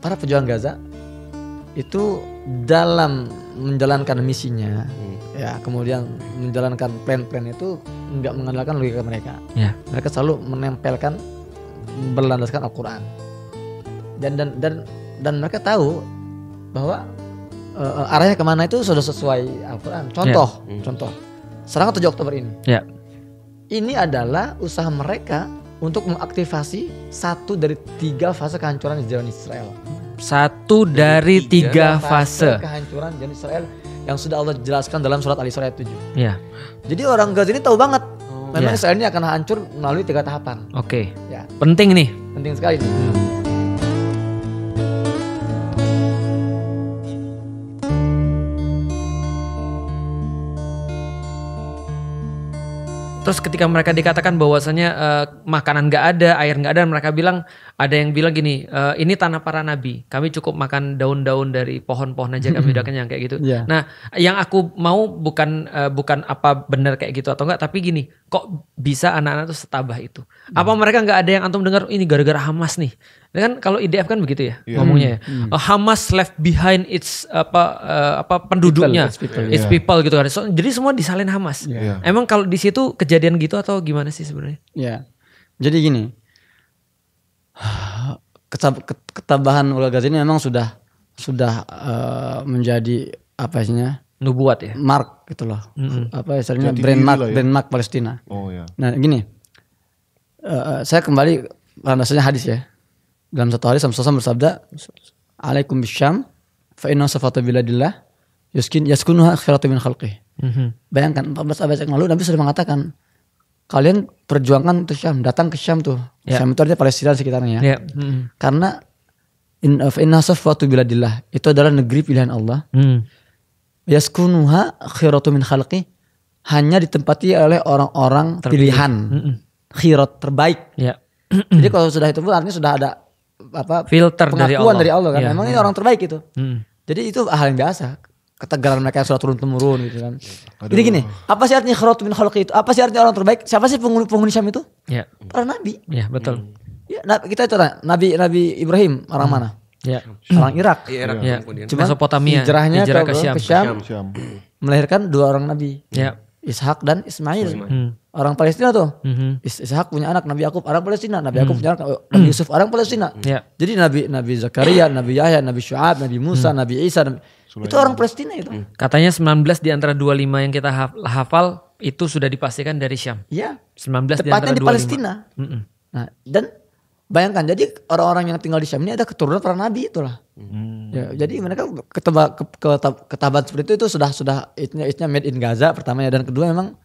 para pejuang Gaza itu dalam menjalankan misinya hmm. ya kemudian menjalankan plan-plan itu nggak mengandalkan logika mereka yeah. mereka selalu menempelkan berlandaskan Al-Quran dan dan dan dan mereka tahu bahwa uh, arahnya kemana itu sudah sesuai Al-Quran ya. contoh yeah. Hmm. contoh serangan 7 Oktober ini yeah. ini adalah usaha mereka untuk mengaktifasi satu dari tiga fase kehancuran jalan Israel. Satu dari tiga, tiga fase. fase kehancuran jalan Israel yang sudah Allah jelaskan dalam surat Al-Isra ayat 7. Iya. Jadi orang Gaza ini tahu banget memang ya. Israel ini akan hancur melalui tiga tahapan. Oke. Okay. Ya. Penting nih. Penting sekali. Nih. Hmm. Terus ketika mereka dikatakan bahwasanya uh, eh, makanan nggak ada, air nggak ada, mereka bilang ada yang bilang gini, e, ini tanah para nabi. Kami cukup makan daun-daun dari pohon-pohon aja kami udah kenyang kayak gitu. Yeah. Nah, yang aku mau bukan uh, bukan apa benar kayak gitu atau enggak, tapi gini, kok bisa anak-anak tuh setabah itu? Mm. Apa mereka nggak ada yang antum dengar ini gara-gara Hamas nih? Ini kan kalau IDF kan begitu ya yeah. ngomongnya hmm, ya. Mm. Uh, Hamas left behind its apa uh, apa penduduknya, its people, its people gitu kan. So, jadi semua disalin Hamas. Yeah. Emang kalau di situ kejadian gitu atau gimana sih sebenarnya? Ya. Yeah. Jadi gini. Ketabahan warga Gaza ini memang sudah sudah uh, menjadi apa isinya? Nubuat ya. Mark gitu loh. Mm -hmm. Apa istilahnya brand mark ya. brand mark Palestina. Oh ya. Yeah. Nah, gini. Uh, saya kembali landasannya hadis ya dalam satu hari sama bersabda, "Alaikum bisyam fa inna safata biladillah yuskin yaskunuha akhiratu min khalqi Mm-hmm. Bayangkan 14 abad yang lalu Nabi sudah mengatakan kalian perjuangkan untuk Syam, datang ke Syam tuh. Yeah. Syam itu artinya Palestina sekitarnya. Yeah. Mm-hmm. Karena in inna safatu biladillah itu adalah negeri pilihan Allah. Mm. Yaskunuha khiratu min khalqi hanya ditempati oleh orang-orang pilihan. Mm-hmm. Khirat terbaik. Yeah. Jadi kalau sudah itu pun artinya sudah ada apa filter pengakuan dari Allah, dari Allah kan. Ya. Memang ini orang terbaik itu. Hmm. Jadi itu hal yang biasa. Ketegaran mereka yang sudah turun temurun gitu kan. Aduh. Jadi gini, apa sih artinya khairat min khalqi itu? Apa sih artinya orang terbaik? Siapa sih penghuni penghuni Syam itu? Ya. Para nabi. Ya, betul. Hmm. Ya, kita itu Nabi Nabi Ibrahim orang hmm. mana? Ya. Orang Irak. Ya, Irak. Ya. Cuma Mesopotamia. Hijrahnya hijrah ke, ke Syam. Ke Syam. Syam. Melahirkan dua orang nabi. Ya. Ishak dan Ismail. Hmm. Orang Palestina tuh. Hmm. Ishak punya anak Nabi Yakub orang Palestina, Nabi hmm. Yakub hmm. punya anak hmm. Nabi Yusuf orang Palestina. Hmm. Yeah. Jadi Nabi Nabi Zakaria, Nabi Yahya, Nabi Syuab, Nabi Musa, hmm. Nabi Isa, Nabi, itu orang Palestina itu. Hmm. Katanya 19 di antara 25 yang kita hafal itu sudah dipastikan dari Syam. Iya. 19 Tepatnya di, antara di Palestina. Mm Nah, dan Bayangkan, jadi orang-orang yang tinggal di Syam ini ada keturunan para nabi itulah. Hmm. Ya, jadi mereka ketaba, ke, ketaban seperti itu itu sudah sudah itnya itnya made in Gaza pertamanya dan kedua memang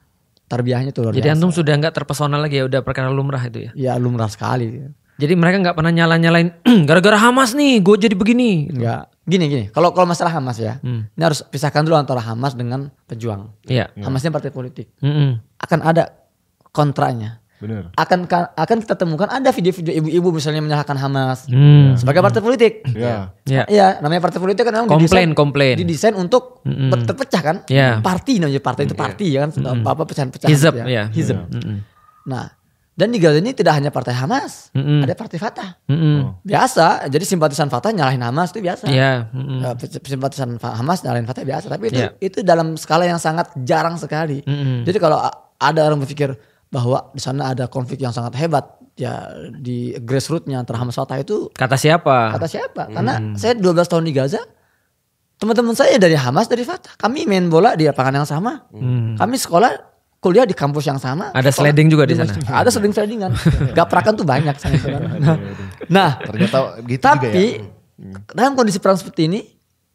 tarbiyahnya itu luar Jadi biasa. antum sudah nggak terpesona lagi ya udah perkara lumrah itu ya? Ya lumrah sekali. Jadi mereka nggak pernah nyala-nyalain gara-gara Hamas nih, gue jadi begini. Enggak. Gini gini, kalau kalau masalah Hamas ya, hmm. ini harus pisahkan dulu antara Hamas dengan pejuang. Iya. Hamasnya partai politik. Hmm. Akan ada kontranya Bener. akan akan kita temukan ada video-video ibu-ibu misalnya menyalahkan Hamas hmm. Iya. sebagai partai politik. ya Yeah. Iya, yeah. Iya, namanya partai politik kan memang komplain didesain, komplain. Didesain untuk mm -mm. terpecah kan? Yeah. Parti namanya partai itu parti ya kan mm -mm. apa pecahan-pecahan Hizab, gitu ya. Yeah. Hizab. Yeah. Mm -mm. Nah, dan di Gaza ini tidak hanya partai Hamas, mm -mm. ada partai Fatah. Mm -mm. Biasa, jadi simpatisan Fatah nyalahin Hamas itu biasa. Yeah. Mm -mm. Simpatisan Hamas nyalahin Fatah biasa, tapi itu yeah. itu dalam skala yang sangat jarang sekali. Mm -mm. Jadi kalau ada orang berpikir bahwa di sana ada konflik yang sangat hebat ya di grassrootsnya antara Hamas Fatah itu kata siapa? Kata siapa? Hmm. Karena hmm. saya 12 tahun di Gaza, teman-teman saya dari Hamas dari Fatah, kami main bola di lapangan yang sama, hmm. kami sekolah kuliah di kampus yang sama. Ada sekolah, sliding juga di sana. Ada sliding slidingan. Gaprakan tuh banyak sana. Nah, ternyata gitu tapi juga ya. Hmm. dalam kondisi perang seperti ini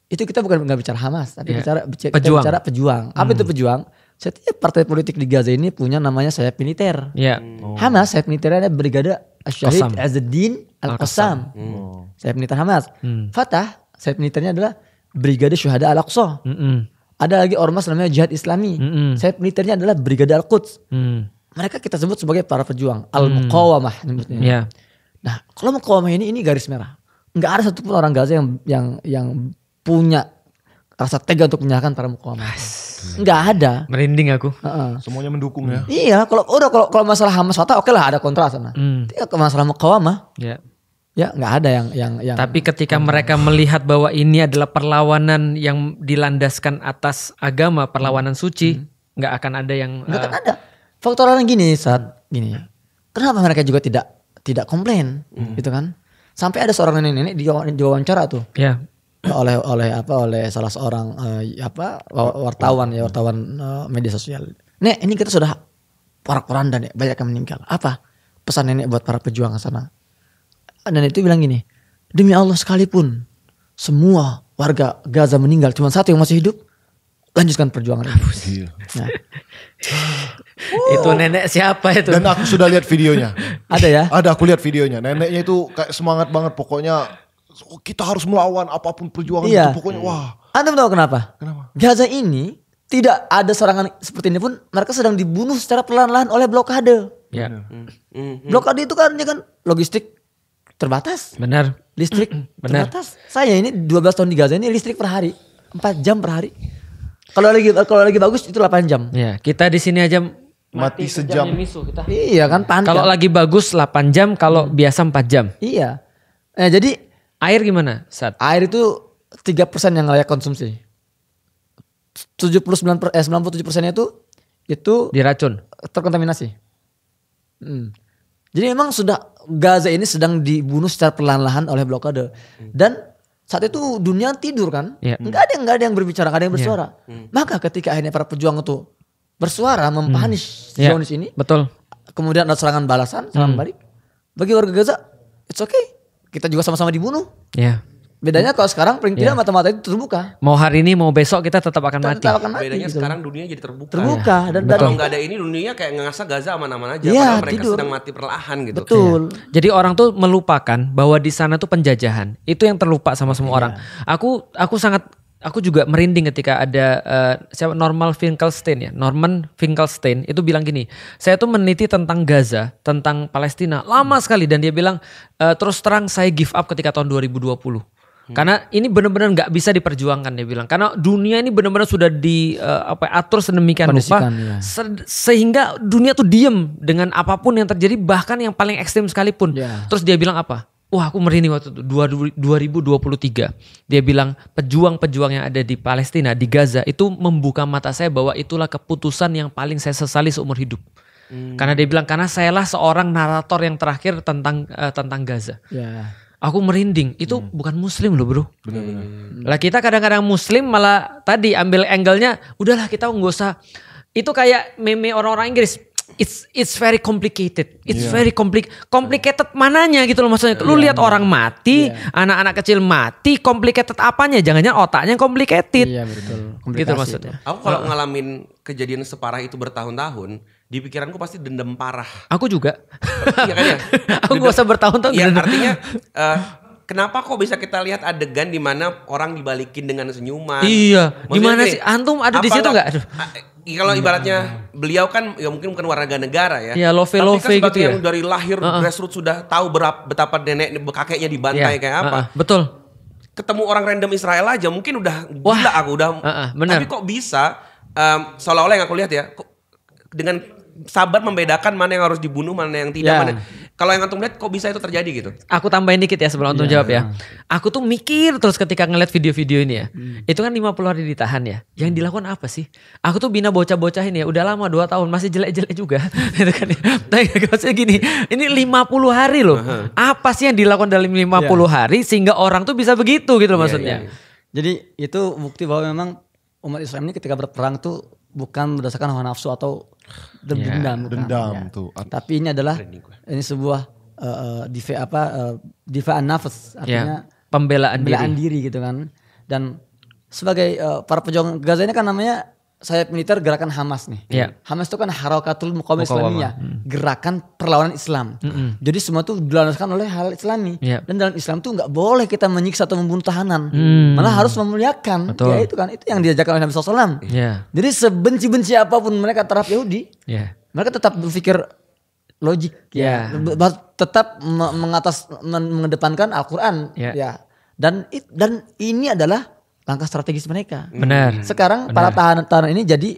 itu kita bukan nggak bicara Hamas, tapi yeah. bicara bicara pejuang. Apa hmm. itu pejuang? Setiap partai politik di Gaza ini punya namanya sayap militer. Yeah. Hmm. Oh. Hamas sayap militernya ada brigada Asyahid Azdin Al-Qassam. Oh. Sayap militer Hamas. Hmm. Fatah sayap militernya adalah brigada Syuhada Al-Aqsa. Mm -mm. Ada lagi ormas namanya Jihad Islami. Mm -mm. Sayap militernya adalah brigada Al-Quds. Mm. Mereka kita sebut sebagai para pejuang. Hmm. Al-Muqawamah Yeah. Ya. Nah kalau Muqawamah ini, ini garis merah. Enggak ada satupun orang Gaza yang yang yang punya rasa tega untuk menyalahkan para Muqawamah. Mas nggak ada. Merinding aku. Uh-uh. Semuanya mendukung ya. Iya, kalau udah kalau kalau masalah Hamas Fatah oke okay lah ada kontra sana. Hmm. Tapi masalah Mukawamah. Ya. Yeah. Ya nggak ada yang yang yang. Tapi ketika yang, mereka melihat bahwa ini adalah perlawanan yang dilandaskan atas agama, perlawanan suci, hmm. nggak hmm. akan ada yang. Nggak uh, akan eh, ada. Faktor orang gini saat gini. Kenapa mereka juga tidak tidak komplain, hmm. gitu kan? Sampai ada seorang nenek-nenek diwawancara tuh. Ya oleh oleh apa oleh salah seorang uh, apa wartawan ya wartawan uh, media sosial. Nek ini kita sudah para poranda nih banyak yang meninggal. Apa pesan nenek buat para pejuang sana? Dan itu bilang gini, demi Allah sekalipun semua warga Gaza meninggal, cuma satu yang masih hidup, lanjutkan perjuangan. Nah. Oh. Itu nenek siapa itu? Dan aku sudah lihat videonya. Ada ya? Ada aku lihat videonya. Neneknya itu kayak semangat banget pokoknya Oh, kita harus melawan apapun perjuangan iya. itu pokoknya wah. Anda tahu kenapa? Kenapa? Gaza ini tidak ada serangan seperti ini pun mereka sedang dibunuh secara perlahan-lahan oleh blokade. Ya. Hmm. Blokade itu kan ya kan logistik terbatas. Benar. Listrik Benar. terbatas. Saya ini 12 tahun di Gaza ini listrik per hari 4 jam per hari. Kalau lagi kalau lagi bagus itu 8 jam. Ya, kita di sini aja mati, mati sejam. Misu kita. Iya kan Kalau lagi bagus 8 jam, kalau hmm. biasa 4 jam. Iya. Eh, jadi Air gimana? Sat? Air itu tiga persen yang layak konsumsi. 79 per, eh 97 persennya itu itu diracun terkontaminasi. Hmm. Jadi memang sudah Gaza ini sedang dibunuh secara perlahan-lahan oleh blokade hmm. dan saat itu dunia tidur kan, yeah. ada yang nggak ada yang berbicara, nggak ada yang iya. bersuara. Yeah. Hmm. Maka ketika akhirnya para pejuang itu bersuara mempanis hmm. Iya. Zionis ini, betul. Kemudian ada serangan balasan, serangan hmm. balik. Bagi warga Gaza, it's okay kita juga sama-sama dibunuh. Iya. Bedanya kalau sekarang paling tidak yeah. mata-mata itu terbuka. Mau hari ini mau besok kita tetap akan mati. Tetap akan mati. Bedanya gitu. sekarang dunia jadi terbuka. Terbuka ya. dan, kalau nggak ada ini dunia kayak ngerasa Gaza aman-aman aja yeah, padahal mereka sedang mati perlahan gitu. Betul. Yeah. Jadi orang tuh melupakan bahwa di sana tuh penjajahan. Itu yang terlupa sama semua yeah. orang. Aku aku sangat aku juga merinding ketika ada uh, siapa Norman Finkelstein ya Norman Finkelstein itu bilang gini saya tuh meniti tentang Gaza tentang Palestina lama hmm. sekali dan dia bilang e, terus terang saya give up ketika tahun 2020 hmm. karena ini benar-benar nggak bisa diperjuangkan dia bilang karena dunia ini benar-benar sudah di uh, apa atur sedemikian rupa ya. se sehingga dunia tuh diem dengan apapun yang terjadi bahkan yang paling ekstrim sekalipun yeah. terus dia bilang apa Wah aku merinding waktu itu 2023 dia bilang pejuang-pejuang yang ada di Palestina di Gaza itu membuka mata saya bahwa itulah keputusan yang paling saya sesali seumur hidup hmm. karena dia bilang karena saya lah seorang narator yang terakhir tentang uh, tentang Gaza. Yeah. Aku merinding itu hmm. bukan Muslim loh bro. Hmm. Lah kita kadang-kadang Muslim malah tadi ambil angle-nya udahlah kita nggak usah itu kayak meme orang-orang Inggris it's it's very complicated. It's yeah. very compli complicated mananya gitu loh maksudnya. Lu yeah, lihat orang mati, anak-anak yeah. kecil mati, complicated apanya? Jangan-jangan otaknya complicated. Iya yeah, betul. gitu maksudnya. Aku kalau ngalamin kejadian separah itu bertahun-tahun, di pikiranku pasti dendam parah. Aku juga. iya kan ya? Aku gak usah bertahun-tahun. Iya artinya uh, Kenapa kok bisa kita lihat adegan di mana orang dibalikin dengan senyuman? Iya. di Gimana sih antum ada di situ nggak? Kalau ibaratnya beliau kan ya mungkin bukan warga negara ya. Iya, love Tapi love kan gitu ya? yang dari lahir uh -uh. grassroots sudah tahu berapa betapa nenek kakeknya dibantai yeah. kayak apa. Uh -uh. Betul. Ketemu orang random Israel aja mungkin udah Wah. aku udah. Uh -uh. Bener. Tapi kok bisa um, seolah-olah yang aku lihat ya dengan sabar membedakan mana yang harus dibunuh, mana yang tidak, yeah. mana kalau yang antum lihat kok bisa itu terjadi gitu? Aku tambahin dikit ya sebelum antum yeah. jawab ya. Aku tuh mikir terus ketika ngeliat video-video ini ya. Hmm. Itu kan 50 hari ditahan ya. Yang hmm. dilakukan apa sih? Aku tuh bina bocah-bocah ini ya. Udah lama 2 tahun masih jelek-jelek juga. Itu kan. Ya. Tapi maksudnya gini, ini 50 hari loh. Apa sih yang dilakukan dalam 50 yeah. Iya. hari sehingga orang tuh bisa begitu gitu loh yeah, maksudnya. Yeah, yeah. Jadi itu bukti bahwa memang umat Islam ini ketika berperang tuh bukan berdasarkan hawa nafsu atau dendam, yeah. dendam ya. tuh. Tapi ini adalah ini sebuah uh, diva apa uh, diva nafas ya, artinya yeah. pembelaan, pembelaan diri. diri gitu kan. Dan sebagai uh, para pejuang Gaza ini kan namanya sayap militer gerakan Hamas nih. Yeah. Hamas itu kan Harokatul Muqawamah Islaminya, hmm. gerakan perlawanan Islam. Mm -hmm. Jadi semua itu dilandaskan oleh hal Islami. Yeah. Dan dalam Islam tuh nggak boleh kita menyiksa atau membunuh tahanan, mm. malah harus memuliakan. Betul. Ya itu kan itu yang diajarkan oleh Nabi SAW. Yeah. Iya. Jadi sebenci-benci apapun mereka terhadap Yahudi, yeah. mereka tetap berpikir logik, yeah. ya iya. tetap mengatas mengedepankan Al-Quran, yeah. ya. Dan dan ini adalah langkah strategis mereka. Hmm. Benar. Sekarang Bener. para tahanan-tahanan ini jadi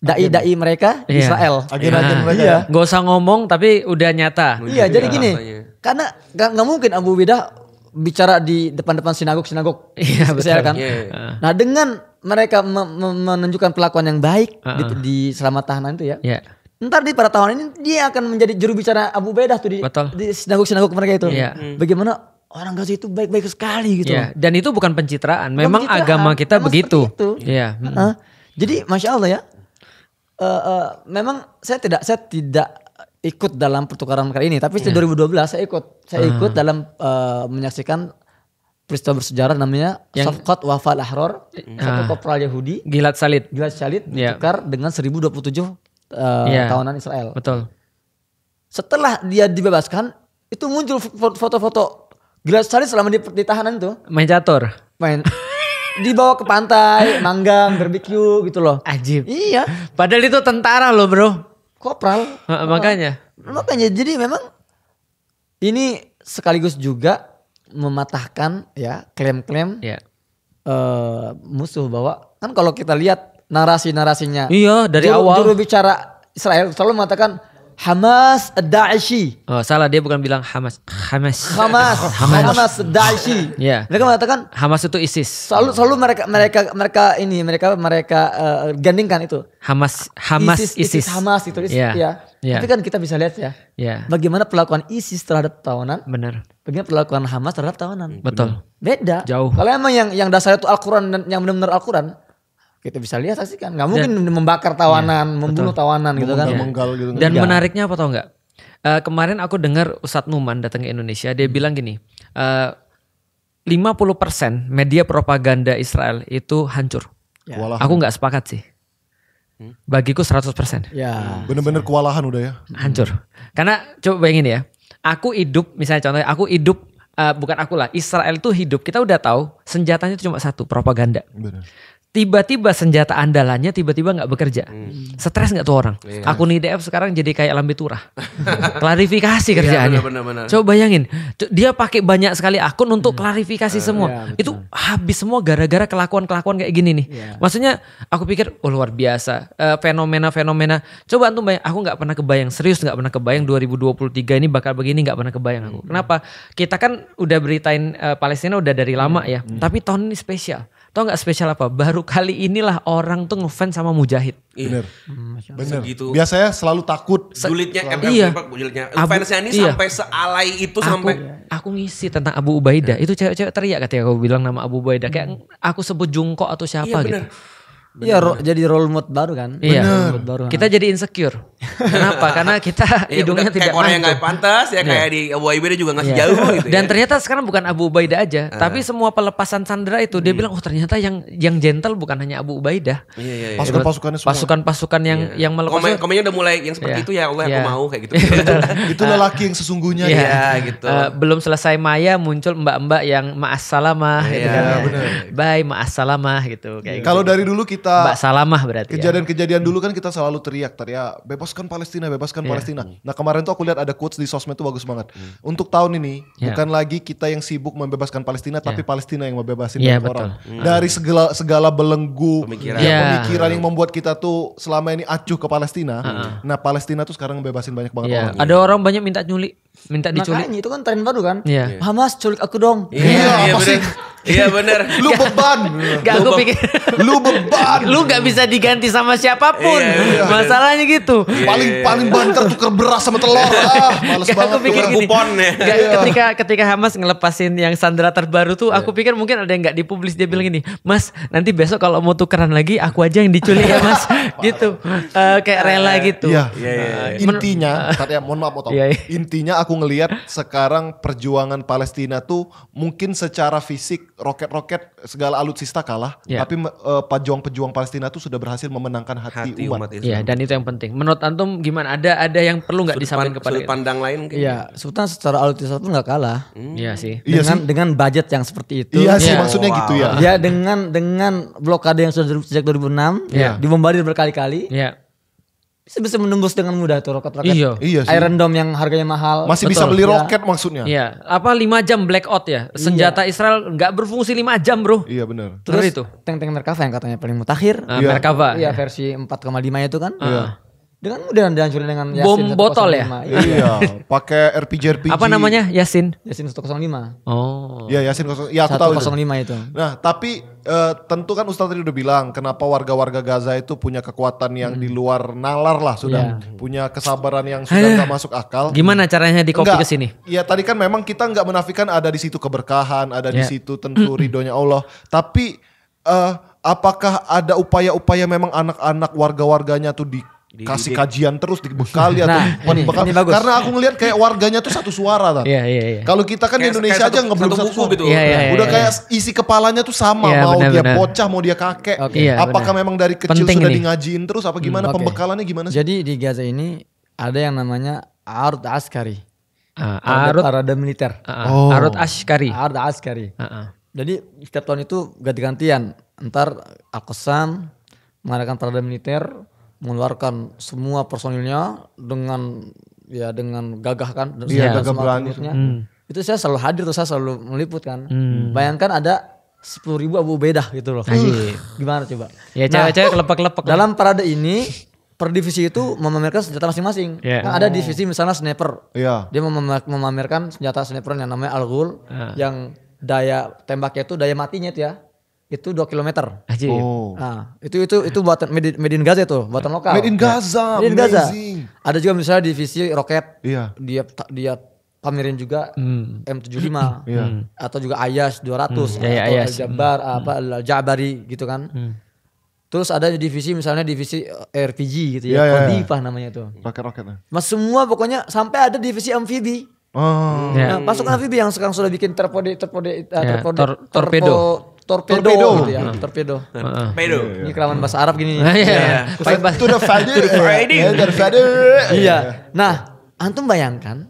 dai-dai mereka iya. Israel. Agen-agen iya. mereka. Iya. Ya? Gak usah ngomong tapi udah nyata. Iya, jadi gini. Iya. Karena gak, gak mungkin Abu Bidah bicara di depan-depan sinagog-sinagog iya, Israel kan. yeah. Iya. Nah, dengan mereka menunjukkan perlakuan yang baik uh -uh. di, ah, ah. di selama tahanan itu ya. Yeah. Ntar di para tahun ini dia akan menjadi juru bicara Abu Bedah tuh di, Betul. di sinagog-sinagog mereka itu. Yeah. Hmm. Bagaimana orang Gaza itu baik-baik sekali gitu. Yeah. Dan itu bukan pencitraan, bukan memang pencitraan, agama kita memang begitu. Iya. Yeah. Hmm. Uh, jadi masya Allah ya, uh, uh, memang saya tidak saya tidak ikut dalam pertukaran kali ini, tapi yeah. Iya. 2012 saya ikut saya uh. ikut dalam uh, menyaksikan peristiwa bersejarah namanya yang, Safkot Wafal Ahror, uh, satu ah. kopral Yahudi, Gilad Salit. Gilad Salit yeah. Iya. ditukar dengan 1027 uh, yeah. tahunan Israel. Betul. Setelah dia dibebaskan, itu muncul foto-foto Gila sekali selama di, di tahanan tuh. Main catur. Main dibawa ke pantai, manggang, Barbecue gitu loh. Ajib. Iya. Padahal itu tentara loh bro. Kopral. Ha, makanya. Makanya jadi memang ini sekaligus juga mematahkan ya klaim-klaim ya. Uh, musuh bahwa kan kalau kita lihat narasi-narasinya. Iya dari juru, awal. Juru bicara Israel selalu mengatakan Hamas Daeshi. Oh, salah dia bukan bilang Hamas. Hamas. Hamas. Hamas, Hamas Daeshi. Iya. Yeah. Mereka mengatakan Hamas itu ISIS. Selalu selalu mereka mereka mereka ini mereka mereka uh, gandingkan itu. Hamas Hamas ISIS. ISIS, ISIS Hamas itu ISIS. Yeah. Ya. Yeah. Ya. Tapi kan kita bisa lihat ya. Yeah. Bagaimana perlakuan ISIS terhadap tawanan? Benar. Bagaimana perlakuan Hamas terhadap tawanan? Betul. Beda. Jauh. Kalau emang yang yang dasarnya itu Al-Qur'an dan yang benar-benar Al-Qur'an, kita bisa lihat kan, nggak mungkin dan, membakar tawanan iya, membunuh betul. tawanan gitu, gitu kan, kan. menggal, gitu. Kan. dan enggak. Iya. menariknya apa tau nggak uh, kemarin aku dengar Ustadz Numan datang ke Indonesia dia hmm. bilang gini eh, uh, 50% media propaganda Israel itu hancur ya. aku nggak sepakat sih hmm? bagiku 100% ya bener-bener kewalahan udah ya hancur karena coba bayangin ya aku hidup misalnya contohnya aku hidup uh, bukan aku lah Israel tuh hidup kita udah tahu senjatanya itu cuma satu propaganda Bener tiba-tiba senjata andalannya tiba-tiba nggak bekerja. Hmm. Stres nggak tuh orang. Yeah. Akun IDF sekarang jadi kayak lambe turah. klarifikasi iya, kerjaannya. Yeah, bener, Coba bayangin, dia pakai banyak sekali akun untuk hmm. klarifikasi uh, semua. Yeah, Itu habis semua gara-gara kelakuan-kelakuan kayak gini nih. Yeah. Maksudnya aku pikir oh luar biasa eh, fenomena-fenomena. Uh, Coba antum bayang, aku nggak pernah kebayang serius nggak pernah kebayang 2023 ini bakal begini nggak pernah kebayang aku. Hmm. Kenapa? Kita kan udah beritain uh, Palestina udah dari lama hmm. ya, hmm. tapi tahun ini spesial Tau nggak spesial apa? Baru kali inilah orang tuh ngefans sama Mujahid. Iya. Bener. Hmm, hmm Bener. Segitu. Biasanya selalu takut. Sulitnya ML iya. sepak Fansnya ini iya. sampai sealai itu aku, sampai. Aku ngisi tentang Abu Ubaidah. Iya. Itu cewek-cewek teriak katanya aku bilang nama Abu Ubaidah. Kayak hmm. aku sebut Jungkok atau siapa iya, gitu. Iya, ro jadi role mode baru kan? Iya. Bener. baru. Kita jadi insecure. Kenapa? Karena kita ya, hidungnya tidak kayak orang yang gak pantas ya iya. kayak di Abu Ubaidah juga ngasih iya. jauh gitu. Ya. Dan ya. ternyata sekarang bukan Abu Ubaidah aja, ah. tapi semua pelepasan sandera itu dia iya. bilang oh ternyata yang yang gentle bukan hanya Abu Ubaidah. Iya iya. iya. Pasukan pasukannya semua. Pasukan pasukan yang iya. yang melepas. Komen komennya udah mulai yang seperti itu ya Allah oh, aku mau kayak gitu. itu lelaki yang sesungguhnya ya. gitu. Eh, belum selesai Maya muncul mbak-mbak yang maas salamah gitu kan. Bye maas gitu kayak. Gitu. Kalau dari dulu kita kita Mbak Salamah berarti. Ya. Kejadian-kejadian ya. dulu kan kita selalu teriak-teriak ya, bebaskan Palestina, bebaskan yeah. Palestina. Hmm. Nah, kemarin tuh aku lihat ada quotes di sosmed tuh bagus banget. Mm. Untuk tahun ini yeah. bukan lagi kita yang sibuk membebaskan Palestina tapi iya. Palestina yang membebaskan iya, yeah, orang. Mm. Dari segala segala belenggu pemikiran, ya, yeah. Iya. yang membuat kita tuh selama ini acuh ke Palestina. mm. Nah, Palestina tuh sekarang bebasin banyak banget yeah. orang. Ada orang banyak minta nyulik minta diculik. Makanya itu kan tren baru kan. Iya. Yeah. Mas culik aku dong. Iya, yeah, yeah, yeah, bener. Iya bener. lu beban. Gak aku pikir. lu beban. lu gak bisa diganti sama siapapun. Yeah, yeah, iya. Masalahnya gitu. Yeah. Paling iya. paling banter tukar beras sama telur. Ah, males gak banget. Aku pikir kupon ya. Gak, yeah. ketika ketika Hamas ngelepasin yang sandera terbaru tuh, yeah. aku iya. pikir mungkin ada yang gak dipublis dia bilang gini, Mas nanti besok kalau mau tukeran lagi, aku aja yang diculik ya Mas. gitu. Uh, kayak rela gitu. Iya. Yeah. Yeah, yeah, yeah. Intinya, uh, ya, mohon maaf potong. Yeah, yeah. Intinya aku ngelihat sekarang perjuangan Palestina tuh mungkin secara fisik roket-roket segala alutsista kalah, yeah. tapi uh, pejuang-pejuang Palestina tuh sudah berhasil memenangkan hati, hati umat. umat Islam. Ya, dan itu yang penting. Menurut antum gimana? Ada ada yang perlu nggak disampaikan kepada sudut pandang lain Iya, Sultan secara alutsista tuh nggak kalah. Hmm. Iya hmm. sih. Iya dengan iya sih. dengan budget yang seperti itu. Iya sih, yeah. maksudnya wow. gitu ya. Ya dengan dengan blokade yang sudah sejak 2006, yeah. dibombardir berkali-kali. Iya bisa bisa menembus dengan mudah tuh roket-roket. Iya. iya sih. Iron Dome yang harganya mahal. Masih Betul. bisa beli iya. roket ya. maksudnya. Iya. Apa lima jam blackout ya? Iya. Senjata iya. Israel nggak berfungsi lima jam, Bro. Iya, benar. Terus, itu tank-tank Merkava yang katanya paling mutakhir. Uh, iya. Merkava. Iya, versi lima itu kan. Iya. Dengan mudah dihancurin dengan Yasin Bom botol ya? iya, iya pakai RPG RPG. Apa namanya? Yasin. Yasin satu lima Oh. Iya, Yasin ya, satu Iya, lima itu. Nah, tapi uh, tentu kan Ustaz tadi udah bilang kenapa warga-warga Gaza itu punya kekuatan yang hmm. di luar nalar lah sudah yeah. punya kesabaran yang sudah eh. nggak masuk akal. Gimana caranya dikopi ke sini? Iya tadi kan memang kita nggak menafikan ada di situ keberkahan, ada yeah. di iya. situ tentu ridhonya Allah. Tapi uh, apakah ada upaya-upaya memang anak-anak warga-warganya tuh di kasih kajian terus dibekali atau nah, ini, ini bagus. karena aku ngelihat kayak warganya tuh satu suara kan. Iya iya iya. Kalau kita kan di Indonesia satu, aja belum satu, suara. gitu. Iya, iya, Udah iya, kayak isi kepalanya tuh sama mau bener, dia bener. bocah mau dia kakek. Okay. Apakah bener. memang dari kecil Penting sudah nih. dingajiin terus apa hmm, gimana hmm, okay. pembekalannya gimana sih? Jadi di Gaza ini ada yang namanya Arut Askari. Uh, Arut Parade militer. Uh, Oh. Arut Askari. Arut Askari. Uh, uh. Jadi setiap tahun itu ganti-gantian. Ntar Al-Qassam mengadakan parade militer mengeluarkan semua personilnya dengan ya dengan gagah kan yeah. dengan iya, gagah berani hmm. itu saya selalu hadir tuh saya selalu meliput kan hmm. bayangkan ada sepuluh ribu abu bedah gitu loh hmm. gimana coba ya nah, cewek-cewek nah, lepak-lepak dalam parade ini per divisi itu memamerkan senjata masing-masing. Yeah. Kan ada divisi misalnya sniper. Yeah. Dia memamerkan senjata sniper yang namanya Al-Ghul ah. yang daya tembaknya itu daya matinya itu ya itu 2 km. Aji. Oh. Nah, itu itu itu buatan Made, made in Gaza itu, buatan lokal. Made in iya. Gaza. Made in Gaza. Amazing. Ada juga misalnya divisi roket. Iya. Dia dia pamerin juga hmm. M75 yeah. Hmm. atau juga Ayas 200 hmm. Iya, atau Ayas. Jabar hmm. apa Jabari gitu kan. Hmm. Terus ada divisi misalnya divisi eh, RPG gitu ya, yeah, Kodipah yeah, namanya itu. Pakai roket eh. Mas semua pokoknya sampai ada divisi amfibi. Oh. Yeah. Nah, pasukan amfibi yang sekarang sudah bikin terpode terpode yeah. Iya, terpode Tor torpedo. Terpo, torpedo, torpedo. gitu ya. Hmm. Torpedo. Torpedo. Ini iya. kelamaan bahasa Arab gini. Iya. iya. iya. To the father. to the father. Iya. Nah, antum bayangkan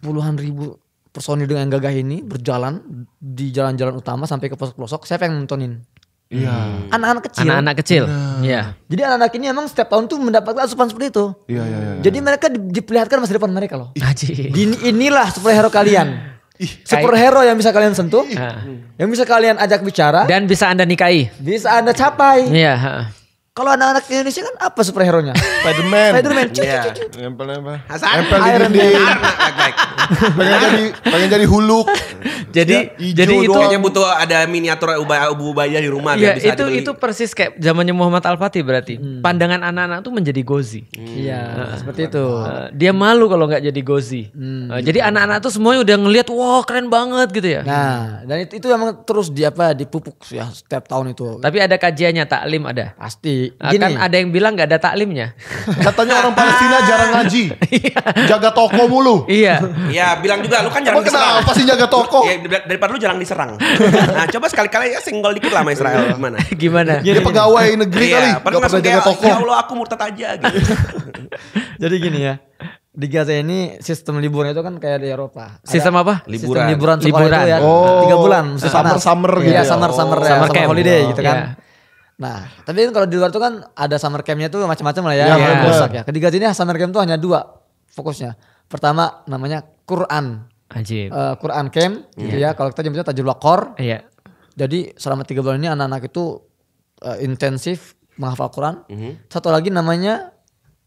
puluhan ribu personil dengan gagah ini berjalan di jalan-jalan utama sampai ke pelosok-pelosok. Siapa yang nontonin? Iya. Hmm. Anak-anak kecil. Anak-anak kecil. Iya. Jadi anak-anak ini emang setiap tahun tuh mendapatkan asupan seperti itu. Iya, iya, iya. Jadi mereka diperlihatkan masa depan mereka loh. Aji. Ini inilah superhero kalian superhero yang bisa kalian sentuh, yang bisa kalian ajak bicara dan bisa anda nikahi, bisa anda capai. Iya. Kalau anak-anak Indonesia kan apa superhero-nya? Spiderman. Spiderman. Iya. Nempel nempel. Hasan. Nempel di dinding. pengen jadi pengen jadi huluk jadi ya, jadi itu kayaknya butuh ada miniatur ubah ubu ubaya di rumah ya, bisa itu itu persis kayak zamannya Muhammad Al Fatih berarti hmm. pandangan anak-anak tuh menjadi gozi hmm. iya hmm. nah, seperti itu uh, dia malu kalau nggak jadi gozi hmm, uh, jadi anak-anak tuh semuanya udah ngelihat wah wow, keren banget gitu ya nah dan itu, itu emang terus di apa dipupuk ya setiap tahun itu tapi ada kajiannya taklim ada pasti ah, Gini. kan ada yang bilang nggak ada taklimnya katanya orang Palestina jarang ngaji iya. jaga toko mulu iya iya bilang juga lu kan jarang kenapa sih jaga toko iya, daripada lu jarang diserang. nah, coba sekali-kali ya singgol dikit lah sama Israel. Gimana? Gimana? Jadi pegawai negeri iya, kali. Iya, pernah Ya Allah aku murtad aja gitu. Jadi gini ya. Di Gaza ini sistem liburnya itu kan kayak di Eropa. Sistem apa? liburan. Sistem liburan sekolah liburan. itu ya. Oh. Tiga bulan. Uh, summer, summer ya, gitu. Iya, summer, summer, oh. ya, summer, holiday gitu kan. Nah, tapi kan kalau di luar itu kan ada summer campnya tuh macam-macam lah ya. Iya, yeah. ya. Gaza ini summer camp tuh hanya dua fokusnya. Pertama namanya Quran. Ajib. Uh, Quran camp yeah. gitu iya. ya. Kalau kita nyebutnya tajul wakor. Iya. Yeah. Jadi selama tiga bulan ini anak-anak itu uh, intensif menghafal Quran. Mm -hmm. Satu lagi namanya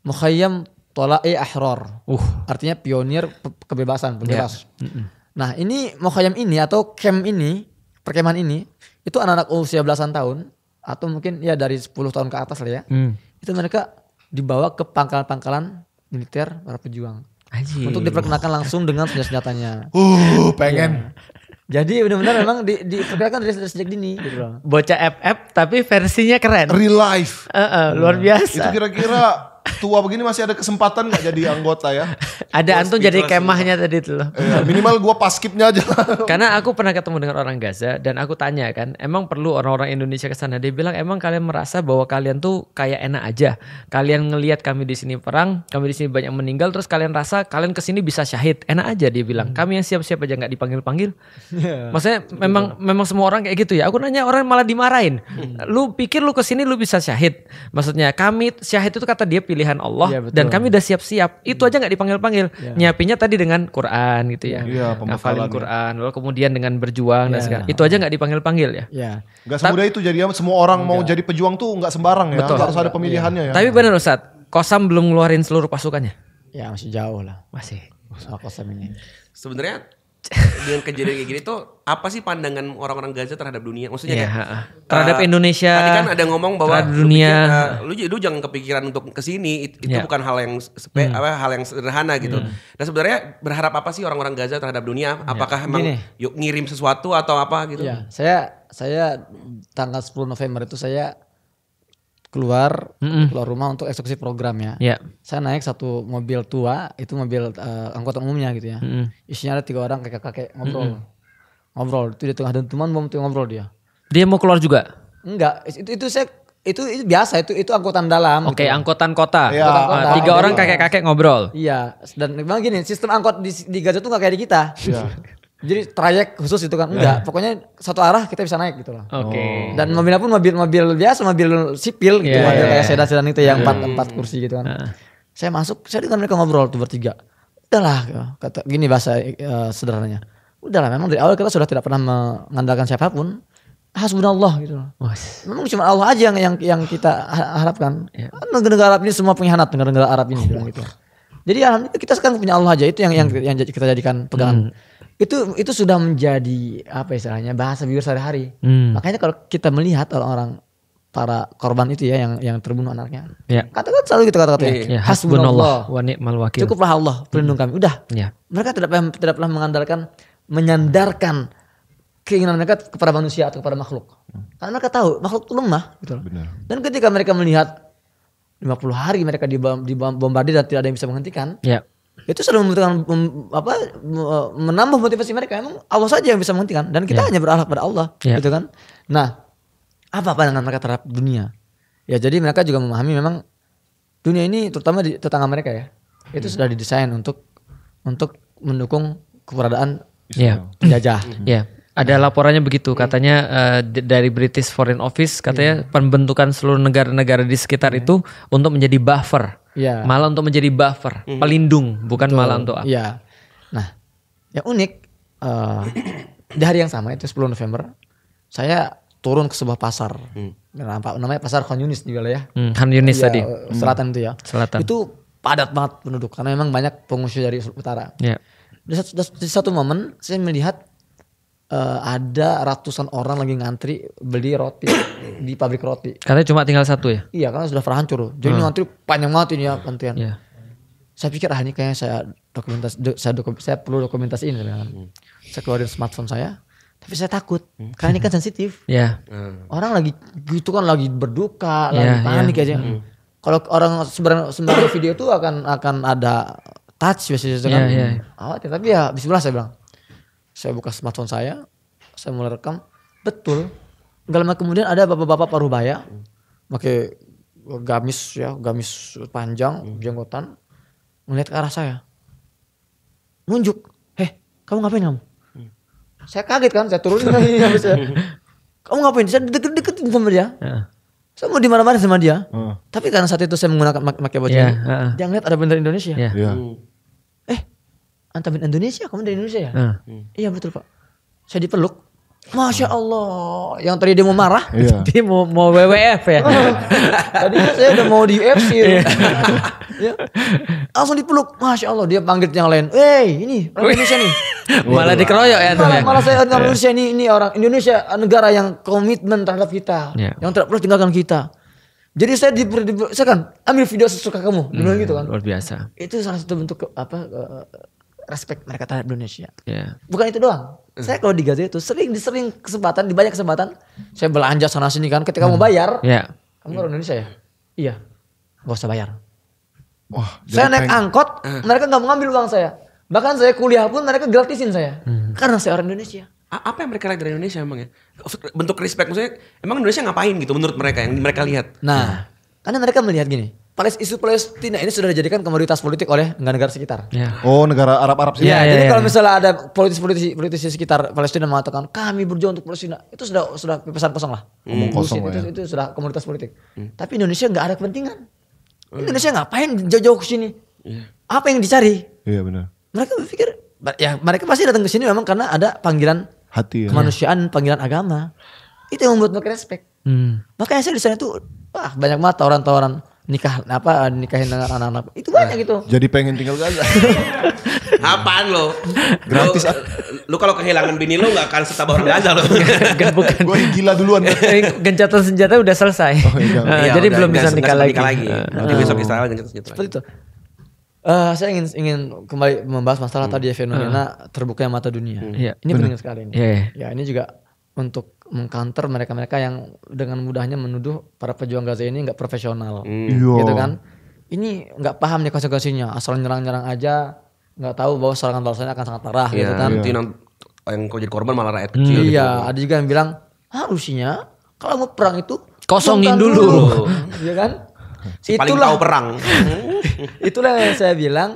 Mukhayyam Tola'i Ahror. Uh. Artinya pionir kebebasan, bebas. Yeah. Mm -hmm. Nah ini Mukhayyam ini atau camp ini, perkemahan ini, itu anak-anak usia belasan tahun atau mungkin ya dari 10 tahun ke atas lah ya. Mm. Itu mereka dibawa ke pangkalan-pangkalan militer para pejuang. Aji. Untuk diperkenalkan langsung dengan senjata-senjatanya. Uh, iya. pengen. Ya. Jadi benar-benar memang di, diperkenalkan dari sejak dini gitu loh. Bocah FF tapi versinya keren. Real life. Uh, uh, luar iya. biasa. Itu kira-kira tua begini masih ada kesempatan nggak jadi anggota ya? ada gua Antum jadi kemahnya juga. tadi loh. Ya, minimal gue paskipnya aja. Karena aku pernah ketemu dengan orang Gaza dan aku tanya kan, emang perlu orang-orang Indonesia ke sana? Dia bilang emang kalian merasa bahwa kalian tuh kayak enak aja. Kalian ngelihat kami di sini perang, kami di sini banyak meninggal, terus kalian rasa kalian kesini bisa syahid, enak aja dia bilang. Kami yang siap-siap aja nggak dipanggil-panggil. Yeah. Maksudnya memang memang semua orang kayak gitu ya. Aku nanya orang malah dimarahin. Hmm. Lu pikir lu kesini lu bisa syahid? Maksudnya kami syahid itu kata dia pilihan Allah ya, dan kami udah siap-siap. Itu aja nggak dipanggil-panggil. Ya. Nyiapinya tadi dengan Quran gitu ya. ya Ngafalin Quran lalu kemudian dengan berjuang ya. dan iya. segala. Itu aja nggak dipanggil-panggil ya. ya. Gak semudah itu jadi semua orang enggak. mau jadi pejuang tuh nggak sembarang ya. Betul. Harus ada pemilihannya ya. ya. Tapi benar Ustaz, Kosam belum ngeluarin seluruh pasukannya. Ya masih jauh lah. Masih. Kosam ini. Sebenarnya dengan kejadian kayak gini tuh apa sih pandangan orang-orang Gaza terhadap dunia? Maksudnya yeah. kayak terhadap uh, Indonesia. Tadi kan ada ngomong bahwa dunia eh, lu, pikir, uh, lu, lu jangan kepikiran untuk ke sini itu yeah. bukan hal yang sepe, mm. apa hal yang sederhana gitu. Mm. Nah, sebenarnya berharap apa sih orang-orang Gaza terhadap dunia? Iya. Apakah emang yuk ngirim sesuatu atau apa gitu? Yeah. Saya saya tanggal 10 November itu saya keluar mm hmm keluar rumah untuk eksekusi programnya. Yeah. Saya naik satu mobil tua, itu mobil uh, angkutan umumnya gitu ya. Mm hmm Isinya ada tiga orang kakek-kakek ngobrol. Mm hmm Ngobrol, itu di tengah dentuman mau ngobrol dia. Dia mau keluar juga? Enggak, itu itu saya itu, itu biasa itu itu angkutan dalam. Oke, okay, gitu. angkutan kota. Ya, angkutan ah, kota. tiga iya. orang kakek-kakek ngobrol. Iya, dan memang gini, sistem angkot di, di Gaza tuh gak kayak di kita. Iya. Jadi trayek khusus itu kan enggak. Nah. Pokoknya satu arah kita bisa naik gitu loh. Oke. Okay. Dan mobilnya pun mobil-mobil biasa, mobil sipil gitu, yeah, mobil yeah. kayak sedan-sedan iya. itu yang iya. empat hmm. empat kursi gitu kan. Uh. Saya masuk, saya dengan mereka ngobrol tuh bertiga. Udahlah, kata gini bahasa uh, sederhananya. Udahlah, memang dari awal kita sudah tidak pernah mengandalkan siapapun. Hasbunallah gitu loh. Memang cuma Allah aja yang yang, yang kita harapkan. Yeah. Iya. Negara-negara Arab ini semua pengkhianat negara-negara Arab ini bilang gitu. gitu. Jadi alhamdulillah kita sekarang punya Allah aja itu yang yang, hmm. yang kita jadikan pegangan. Hmm. Itu itu sudah menjadi apa istilahnya bahasa bibir sehari-hari. Hmm. Makanya kalau kita melihat orang-orang para korban itu ya yang yang terbunuh anaknya. Ya. Katakan selalu gitu kata-kata ya. Iya. ya. Hasbunallah wa ni'mal wakil. Cukuplah Allah hmm. pelindung kami. Udah. Ya. Mereka tidak pernah tidak pernah mengandalkan menyandarkan keinginan mereka kepada manusia atau kepada makhluk. Hmm. Karena mereka tahu makhluk itu lemah gitu Benar. Dan ketika mereka melihat 50 hari mereka dibombardir dan tidak ada yang bisa menghentikan. Ya. Itu sudah membutuhkan apa menambah motivasi mereka. Emang Allah saja yang bisa menghentikan dan kita ya. hanya berharap pada Allah, ya. gitu kan? Nah, apa pandangan mereka terhadap dunia? Ya, jadi mereka juga memahami memang dunia ini terutama di tetangga mereka ya. Itu ya. sudah didesain untuk untuk mendukung keberadaan ya. penjajah. ya ada iya. laporannya begitu, iya. katanya uh, dari British Foreign Office katanya yeah. pembentukan seluruh negara-negara di sekitar yeah. itu untuk menjadi buffer, yeah. malah untuk menjadi buffer, mm. pelindung, bukan Betul. malah untuk apa? Yeah. Nah, yang unik uh, di hari yang sama itu 10 November, saya turun ke sebuah pasar, hmm. apa? namanya pasar Khan Yunis di wilayah ya. Mm, Khan Yunis ya, tadi, eh, selatan mm. itu ya, selatan. itu padat banget penduduk karena memang banyak pengungsi dari utara. Yeah. Di satu, di satu momen saya melihat uh, ada ratusan orang lagi ngantri beli roti di pabrik roti. Karena cuma tinggal satu ya? Iya, karena sudah terhancur. Jadi hmm. ngantri panjang banget ini ya antrian. Yeah. Saya pikir ah ini kayaknya saya dokumentasi, saya, dokum, saya perlu dokumentasi ini. Hmm. Saya keluarin smartphone saya, tapi saya takut hmm. karena ini kan sensitif. Yeah. Hmm. Orang lagi gitu kan lagi berduka, yeah, lagi iya. panik yeah. aja. Hmm. Kalau orang sebenarnya sebenarnya video itu akan akan ada touch biasanya yeah, kan. Yeah. Iya. tapi ya Bismillah saya bilang saya buka smartphone saya, saya mulai rekam. Betul. Gak lama kemudian ada bapak-bapak parubaya, pakai gamis ya, gamis panjang, hmm. jenggotan, melihat ke arah saya. Nunjuk, heh kamu ngapain kamu? Hmm. Saya kaget kan, saya turun. Kan kamu ngapain? Saya deket-deket sama dia. Saya mau dimana-mana sama dia. Tapi karena saat itu saya menggunakan pakai baju yeah, ini, uh, dia ngeliat ada bendera Indonesia. Yeah. Iya. Hmm. Yeah. Antabin Indonesia, kamu dari Indonesia ya? Uh. Iya betul pak. Saya dipeluk. Masya Allah, yang tadi dia mau marah, yeah. dia mau mau WWF ya. Iya. tadi kan saya udah mau di UFC, iya. ya. langsung dipeluk. Masya Allah, dia panggil yang lain. Hey, ini orang Indonesia nih. malah iya. dikeroyok ya. Malah, ya? malah saya orang Indonesia ini, ini orang Indonesia negara yang komitmen terhadap kita, yeah. yang tidak pernah tinggalkan kita. Jadi saya di, saya kan ambil video sesuka kamu, hmm, gitu kan. Luar biasa. Itu salah satu bentuk apa? Eh, respect mereka terhadap Indonesia. Yeah. Bukan itu doang. Mm. Saya kalau di Gaza itu sering disering kesempatan di banyak kesempatan saya belanja sana sini kan ketika mm. mau hmm. bayar. Yeah. Kamu orang Indonesia ya? Iya. Gak usah bayar. Wah, saya naik angkot, mm. mereka nggak mau ngambil uang saya. Bahkan saya kuliah pun mereka gratisin saya. Mm. Karena saya orang Indonesia. A apa yang mereka lihat dari Indonesia emang ya? Bentuk respect maksudnya, emang Indonesia ngapain gitu menurut mereka yang mereka lihat? Nah, karena mereka melihat gini, Palestina, isu Palestina ini sudah dijadikan komoditas politik oleh negara-negara sekitar. Yeah. Oh, negara Arab-Arab sih. Yeah, yeah, jadi yeah, ya, kalau yeah. misalnya ada politisi-politisi politisi sekitar Palestina mengatakan kami berjuang untuk Palestina, itu sudah sudah pesan kosong lah. Hmm. Omong kosong itu, ya. itu sudah komoditas politik. Hmm. Tapi Indonesia nggak ada kepentingan. Hmm. Indonesia ngapain jauh-jauh ke sini? Yeah. Apa yang dicari? Iya yeah, benar. Mereka berpikir ya mereka pasti datang ke sini memang karena ada panggilan hati ya. kemanusiaan, yeah. panggilan agama. Itu yang membuat mereka respect. Hmm. Makanya saya di sana tuh wah banyak banget orang-orang nikah apa nikahin dengan anak-anak itu banyak nah, gitu jadi pengen tinggal Gaza apaan lo gratis lo ah. lo kalau kehilangan bini lo gak akan setabah orang Gaza lo gak, bukan gue gila duluan eh, gencatan senjata udah selesai oh, iya. Uh, iya, jadi udah, belum bisa nikah lagi, nikah lagi. Uh, uh, besok Israel gencatan senjata seperti itu Uh, saya ingin ingin kembali membahas masalah hmm. tadi ya fenomena uh. Hmm. terbuka mata dunia. Hmm. Ya, ini Bener. penting sekali ini. Yeah. Iya. Ya ini juga untuk mengcounter mereka-mereka yang dengan mudahnya menuduh para pejuang Gaza ini nggak profesional, mm. gitu kan? Ini nggak paham nih konsekuensinya, asal nyerang-nyerang aja, nggak tahu bahwa serangan balasannya akan sangat parah, yeah. gitu kan? Nanti yang, yang kau jadi korban malah rakyat kecil. Iya, gitu. Iya, ada juga yang bilang harusnya ah, kalau mau perang itu kosongin dulu, dulu. Iya kan? Itulah, Paling tahu perang. itulah yang saya bilang.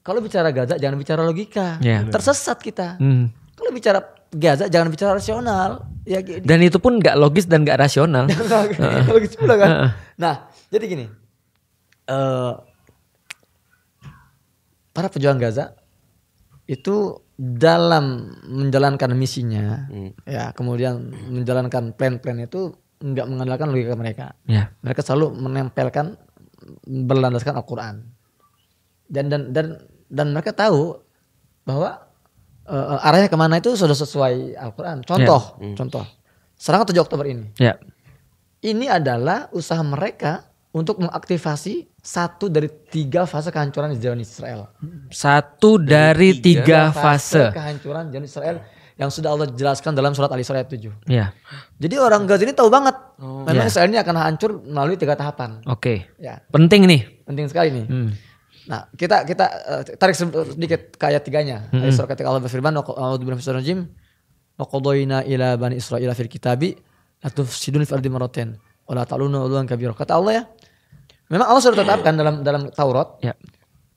Kalau bicara Gaza jangan bicara logika, yeah. tersesat kita. Mm. Kalau bicara Gaza jangan bicara rasional. Ya, gini. dan itu pun nggak logis dan nggak rasional. logis pula kan. Nah, jadi gini, uh, para pejuang Gaza itu dalam menjalankan misinya, hmm. ya kemudian menjalankan plan-plan itu nggak mengandalkan logika mereka. Yeah. Mereka selalu menempelkan berlandaskan Al-Quran. Dan dan dan dan mereka tahu bahwa uh, arahnya kemana itu sudah sesuai Al-Quran. Ya. Contoh, yeah. mm. contoh, serangan 7 Oktober ini. Yeah. Ini adalah usaha mereka untuk mengaktifasi satu dari tiga fase kehancuran di zaman Israel. Satu dari, tiga, tiga fase. fase kehancuran zaman Israel yang sudah Allah jelaskan dalam surat Al-Isra ayat 7. Yeah. Jadi orang Gaza ini tahu banget oh. memang yeah. Israel ini akan hancur melalui tiga tahapan. Oke. Okay. Ya. Penting nih. Penting sekali nih. Hmm. Nah, kita kita uh, tarik sedikit ke ayat tiganya. Mm -hmm. Ayat surah ketika Allah berfirman, "A'udzubillahi qadayna ila bani Israil fil kitabi latufsidun fil ardi maratain wa la ta'luna ulwan kabira." Kata Allah ya. Memang Allah sudah tetapkan dalam dalam Taurat. Ya.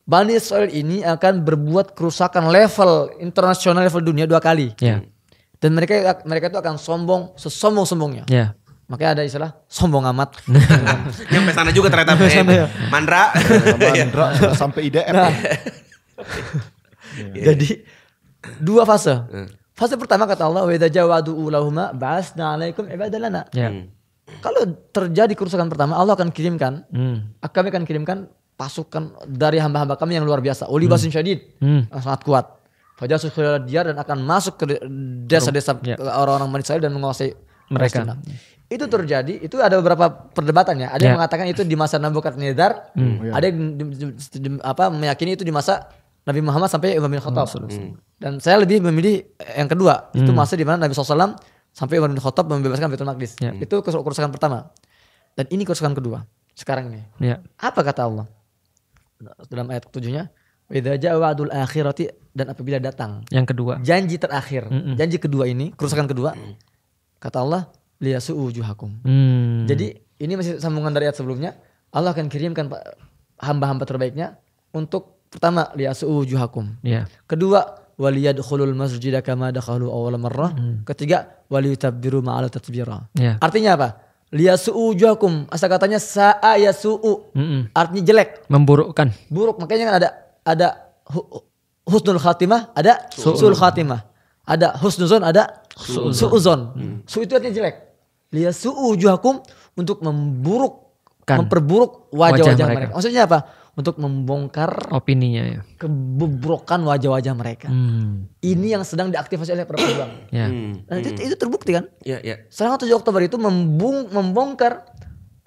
Bani Israel ini akan berbuat kerusakan level internasional level dunia dua kali. Ya. Dan mereka mereka itu akan sombong sesombong-sombongnya. Ya. Makanya ada istilah sombong amat. Yang sana juga ternyata eh, Mandra. Mandra iya. sampai IDF. Nah. Iya. Jadi dua fase. Hmm. Fase pertama kata Allah, "Wa jawadu ulahuma ba'asna 'alaikum ibadalana." Ya. Hmm. Kalau terjadi kerusakan pertama, Allah akan kirimkan, hmm. Ah, kami akan kirimkan pasukan dari hamba-hamba kami yang luar biasa. uli basin hmm. syadid, hmm. Ah, sangat kuat. Fajar dia dan akan masuk ke desa-desa ya. orang-orang ya. Manisail dan menguasai mereka. Palestina itu terjadi itu ada beberapa perdebatan ya ada yeah. yang ya. mengatakan itu di masa Nabi Nidar hmm, yeah. Oh, iya. ada yang di, di, apa meyakini itu di masa Nabi Muhammad sampai Umar bin Khattab hmm. hmm. dan saya lebih memilih yang kedua hmm. itu masa di mana Nabi SAW sampai Umar bin Khattab membebaskan Baitul Maqdis yeah. itu kerusakan pertama dan ini kerusakan kedua sekarang ini yeah. apa kata Allah dalam ayat ketujuhnya wa'dul akhirati dan apabila datang yang kedua janji terakhir mm -mm. janji kedua ini kerusakan kedua kata Allah liyasuujuhakum Hmm. Jadi ini masih sambungan dari ayat sebelumnya. Allah akan kirimkan hamba-hamba terbaiknya untuk pertama liyasuujuhakum wujuhakum. Ya. Yeah. Kedua waliyadkhulul masjida kama dakhalu awal marrah. Hmm. Ketiga waliyutabbiru ma'ala tatbira. Yeah. Artinya apa? liyasuujuhakum Asal katanya sa'ayasu'u. Mm -mm. Artinya jelek. Memburukkan. Buruk. Makanya kan ada ada husnul khatimah, ada su'ul khatimah. Ada husnuzon, ada su'uzon. Su, su, hmm. su itu artinya jelek liyasu'u wujuhakum untuk memburuk kan. memperburuk wajah-wajah mereka. mereka. Maksudnya apa? Untuk membongkar opininya ya. Kebobrokan wajah-wajah mereka. Hmm. Ini yang sedang diaktifasi oleh perempuan. ya. Hmm. Nah, itu, hmm. itu terbukti kan? Iya, iya. Serangan 7 Oktober itu membongkar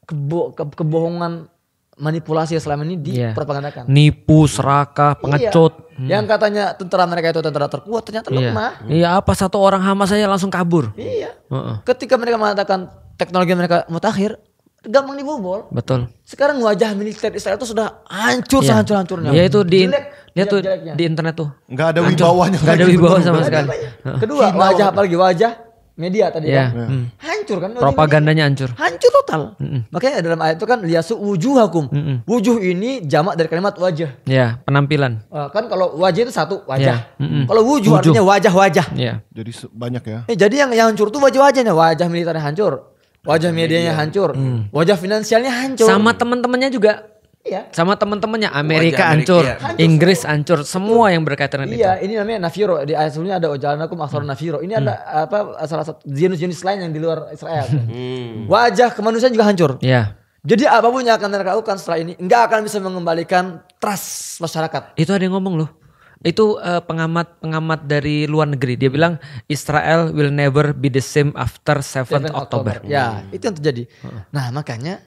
kebo, ke, kebohongan manipulasi selama ini di Yeah. Iya. Nipu, serakah, iya. pengecut. Iya. Hmm. Yang katanya tentara mereka itu tentara terkuat ternyata yeah. lemah. Iya, hmm. Iya apa satu orang Hamas saja langsung kabur. Iya. Uh-uh. Ketika mereka mengatakan teknologi mereka mutakhir, gampang dibobol. Betul. Sekarang wajah militer Israel itu sudah hancur yeah. sehancur-hancurnya. Iya, itu di dia tuh iya, di internet tuh. Enggak ada wibawanya. Enggak ada wibawa sama sekali. Kedua, wajah apalagi wajah media tadi yeah. kan. Hmm. hmm. Hancur kan. Propagandanya hancur. Hancur total. Mm-mm. Makanya dalam ayat itu kan liasu wujuhakum. Mm-mm. Wujuh ini jamak dari kalimat wajah. Ya, yeah, penampilan. Uh, kan kalau wajah itu satu wajah. Yeah. Hmm. Kalau wujuh, wujuh artinya wajah-wajah. Yeah. Jadi banyak ya. Eh, jadi yang yang hancur tuh wajah-wajahnya, wajah militernya hancur. Wajah medianya hancur, Mm. wajah finansialnya hancur. Sama teman-temannya juga Iya. Sama temen-temennya oh, iya, Amerika hancur, ya. Inggris hancur, semua yang berkaitan dengan iya, itu. Iya, ini namanya nafiro. Di ayat eh, sebelumnya ada oh, aku maksud hmm. nafiro. Ini hmm. ada apa salah satu jenis-jenis lain yang di luar Israel. Hmm. hmm. Wajah kemanusiaan juga hancur. Iya. Jadi apapun yang akan mereka lakukan setelah ini nggak akan bisa mengembalikan trust masyarakat. Itu ada yang ngomong loh. Itu pengamat eh, pengamat pengamat dari luar negeri dia bilang Israel will never be the same after 7 October. October. Ya, itu yang terjadi. Hmm. Nah, makanya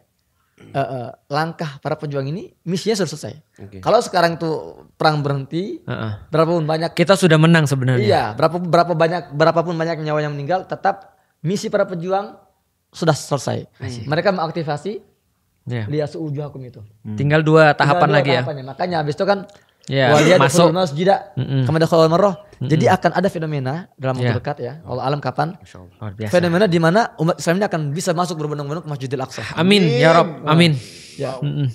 uh, uh, langkah para pejuang ini misinya sudah selesai. Okay. Kalau sekarang tuh perang berhenti, uh -uh. berapapun banyak kita sudah menang sebenarnya. Iya, berapa berapa banyak berapapun banyak nyawa yang meninggal, tetap misi para pejuang sudah selesai. Hmm. Mereka mengaktifasi yeah. lihat seujung hukum itu. Hmm. Tinggal dua tahapan Tinggal dua lagi ya. tahapannya. ya. Makanya habis itu kan yeah. Iya. masuk nas jida kemudian kalau meroh, jadi akan ada fenomena dalam waktu yeah. dekat ya Allah alam kapan fenomena di mana umat Islam ini akan bisa masuk berbondong-bondong ke Masjidil Aqsa amin, amin. ya Rob amin ya.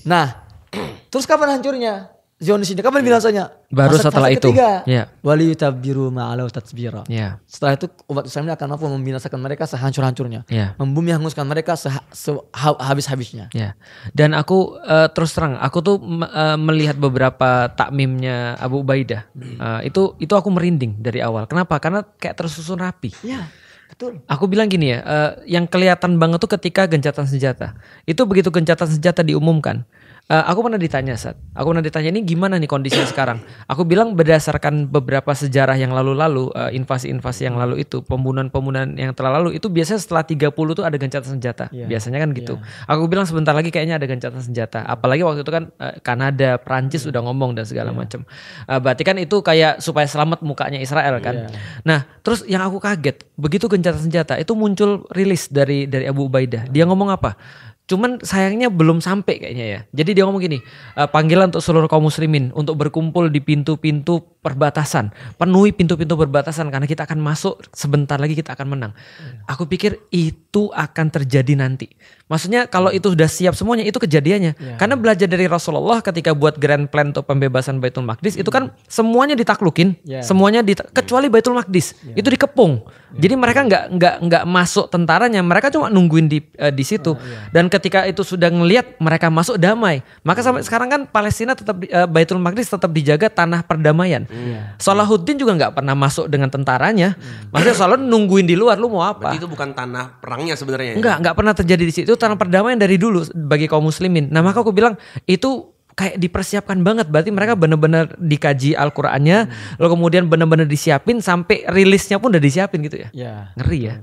nah terus kapan hancurnya Zionis ini kapan iya. binasanya? Baru Masa setelah itu. Ya. Wali yutabiru ma'alau tatsbira. Ya. Setelah itu umat Islam ini akan mampu membinasakan mereka sehancur-hancurnya. Ya. Membumi hanguskan mereka sehabis-habisnya. Ya. Dan aku uh, terus terang, aku tuh uh, melihat beberapa takmimnya Abu Ubaidah. Hmm. Uh, itu itu aku merinding dari awal. Kenapa? Karena kayak tersusun rapi. Ya, Betul. Aku bilang gini ya, uh, yang kelihatan banget tuh ketika gencatan senjata. Itu begitu gencatan senjata diumumkan, Uh, aku pernah ditanya saat, aku pernah ditanya ini gimana nih kondisinya sekarang. Aku bilang berdasarkan beberapa sejarah yang lalu-lalu, uh, invasi-invasi yang lalu itu, pembunuhan-pembunuhan yang telah lalu itu biasanya setelah 30 tuh ada gencatan senjata. Yeah. Biasanya kan gitu. Yeah. Aku bilang sebentar lagi kayaknya ada gencatan senjata. Apalagi waktu itu kan uh, Kanada, Prancis yeah. udah ngomong dan segala yeah. macam. Uh, berarti kan itu kayak supaya selamat mukanya Israel kan. Yeah. Nah, terus yang aku kaget, begitu gencatan senjata itu muncul rilis dari dari Abu Ubaidah. Dia ngomong apa? Cuman sayangnya belum sampai kayaknya ya. Jadi dia ngomong gini, e, panggilan untuk seluruh kaum muslimin untuk berkumpul di pintu-pintu perbatasan. Penuhi pintu-pintu perbatasan karena kita akan masuk sebentar lagi kita akan menang. Hmm. Aku pikir itu akan terjadi nanti. Maksudnya kalau iya. itu sudah siap semuanya itu kejadiannya. Ya. Karena belajar dari Rasulullah ketika buat grand plan untuk pembebasan Baitul Maqdis hmm. itu kan iya. semuanya ditaklukin, ya. semuanya ditak kecuali Baitul Maqdis. Ya. Itu dikepung. Iya. Jadi mereka nggak nggak nggak masuk tentaranya, mereka cuma nungguin di uh, di situ. Uh, iya. Dan ketika itu sudah ngelihat mereka masuk damai, maka sampai hmm. sekarang kan Palestina tetap uh, Baitul Maqdis tetap dijaga tanah perdamaian. Iya. iya. Salahuddin juga nggak pernah masuk dengan tentaranya. Hmm. Maksudnya selalu nungguin di luar, lu mau apa? Berarti itu bukan tanah perangnya sebenarnya. Ya? Enggak, nggak pernah terjadi di situ. Tanah perdamaian dari dulu bagi kaum muslimin. Nah, maka aku bilang itu kayak dipersiapkan banget berarti mereka benar-benar dikaji Al-Qur'annya hmm. lalu kemudian benar-benar disiapin sampai rilisnya pun udah disiapin gitu ya. ya. Ngeri ya.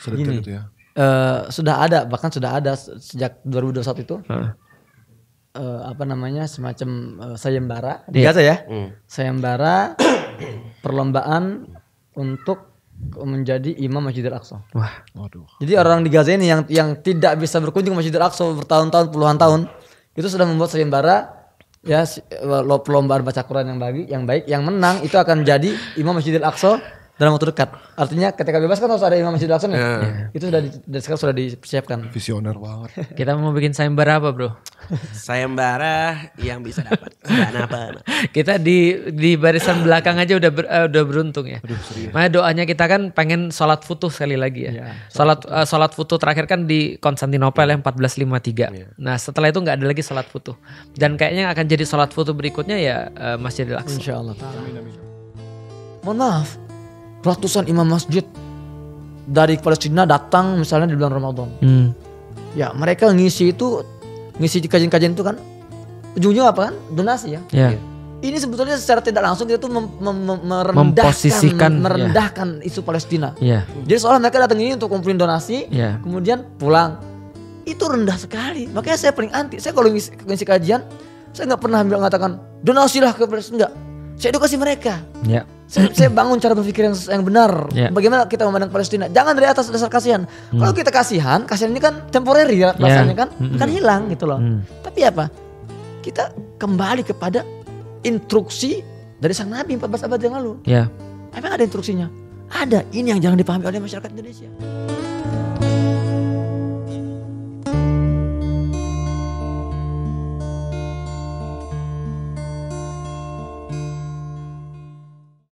Sudah gitu ya. Uh, sudah ada bahkan sudah ada sejak 2021 itu. Huh. Uh, eh, apa namanya semacam uh, sayembara di Gaza ya. Hmm. Sayembara perlombaan untuk menjadi imam Masjidil Aqsa. Wah. Waduh. Jadi orang di Gaza ini yang yang tidak bisa berkunjung Masjidil Aqsa bertahun-tahun puluhan tahun itu sudah membuat sayembara ya eh, lo perlombaan baca Quran yang baik, yang baik, yang menang itu akan jadi imam Masjidil Aqsa dalam waktu dekat. Artinya ketika bebas kan harus ada imam Masjidil Aqsa nih. Yeah. Itu sudah di, dari sekarang sudah disiapkan. Visioner banget. Kita mau bikin sayembara apa, Bro? saya sayembara yang bisa dapat. apa Kita di di barisan belakang aja udah ber, uh, udah beruntung ya. Makanya doanya kita kan pengen sholat futuh sekali lagi ya. ya sholat sholat, uh, sholat futuh terakhir kan di Konstantinopel yang 1453. Ya. Nah setelah itu nggak ada lagi sholat futuh. Dan kayaknya akan jadi sholat futuh berikutnya ya uh, eh, Masjidil Aqsa. Insya Allah. Mohon maaf, ratusan imam masjid dari Palestina datang misalnya di bulan Ramadan. Hmm. Ya mereka ngisi itu ngisi kajian-kajian itu kan ujungnya apa kan donasi ya. Yeah. Iya. Ini sebetulnya secara tidak langsung kita tuh mem mem merendahkan ya. merendahkan yeah. isu Palestina. Yeah. Jadi seolah mereka datang ini untuk kumpulin donasi, yeah. kemudian pulang. Itu rendah sekali. Makanya saya paling anti. Saya kalau ngisi, ngisi kajian, saya nggak pernah mengatakan donasilah ke Palestina. Saya edukasi mereka. Yeah saya, saya bangun cara berpikir yang yang benar. Yeah. Bagaimana kita memandang Palestina? Jangan dari atas dasar kasihan. Mm. Kalau kita kasihan, kasihan ini kan temporary ya, rasanya ya. yeah. kan, mm -mm. kan hilang gitu loh. Mm. Tapi apa? Kita kembali kepada instruksi dari sang Nabi 14 abad yang lalu. Yeah. Emang ada instruksinya? Ada. Ini yang jangan dipahami oleh masyarakat Indonesia.